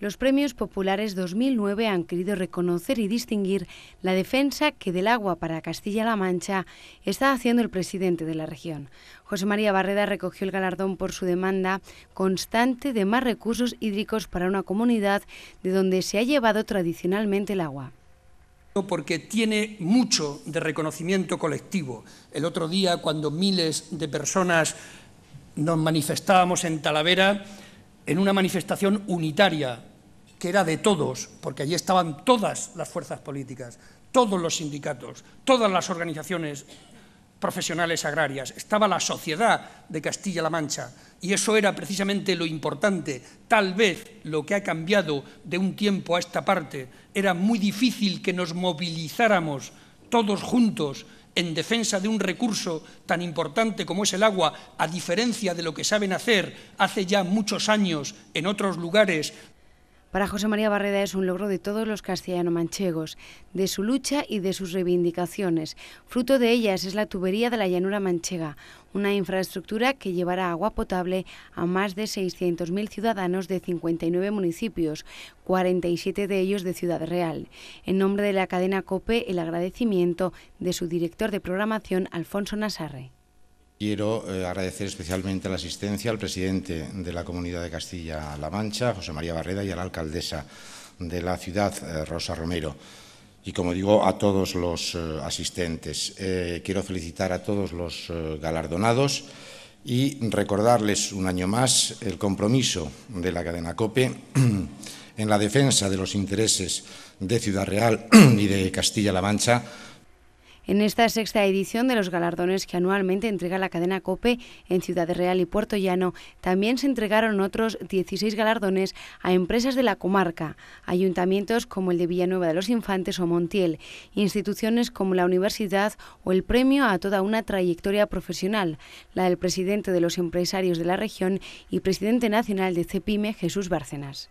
Los Premios Populares 2009 han querido reconocer y distinguir la defensa que del agua para Castilla-La Mancha está haciendo el presidente de la región. José María Barreda recogió el galardón por su demanda constante de más recursos hídricos para una comunidad de donde se ha llevado tradicionalmente el agua porque tiene mucho de reconocimiento colectivo. El otro día, cuando miles de personas nos manifestábamos en Talavera, en una manifestación unitaria, que era de todos, porque allí estaban todas las fuerzas políticas, todos los sindicatos, todas las organizaciones profesionales agrarias, estaba la sociedad de Castilla-La Mancha y eso era precisamente lo importante. Tal vez lo que ha cambiado de un tiempo a esta parte era muy difícil que nos movilizáramos todos juntos en defensa de un recurso tan importante como es el agua, a diferencia de lo que saben hacer hace ya muchos años en otros lugares para José María Barreda es un logro de todos los castellano-manchegos, de su lucha y de sus reivindicaciones. Fruto de ellas es la tubería de la llanura manchega, una infraestructura que llevará agua potable a más de 600.000 ciudadanos de 59 municipios, 47 de ellos de Ciudad Real. En nombre de la cadena COPE, el agradecimiento de su director de programación, Alfonso Nasarre. Quiero eh, agradecer especialmente la asistencia al presidente de la Comunidad de Castilla-La Mancha, José María Barreda, y a la alcaldesa de la ciudad, eh, Rosa Romero. Y, como digo, a todos los eh, asistentes. quiero felicitar a todos los galardonados y recordarles un año más el compromiso de la cadena COPE en la defensa de los intereses de Ciudad Real y de Castilla-La Mancha en esta sexta edición de los galardones que anualmente entrega la cadena COPE en Ciudad Real y Puerto Llano. También se entregaron otros 16 galardones a empresas de la comarca, ayuntamientos como el de Villanueva de los Infantes o Montiel, instituciones como la universidad o el premio a toda una trayectoria profesional, la del presidente de los empresarios de la región y presidente nacional de CEPIME, Jesús Bárcenas.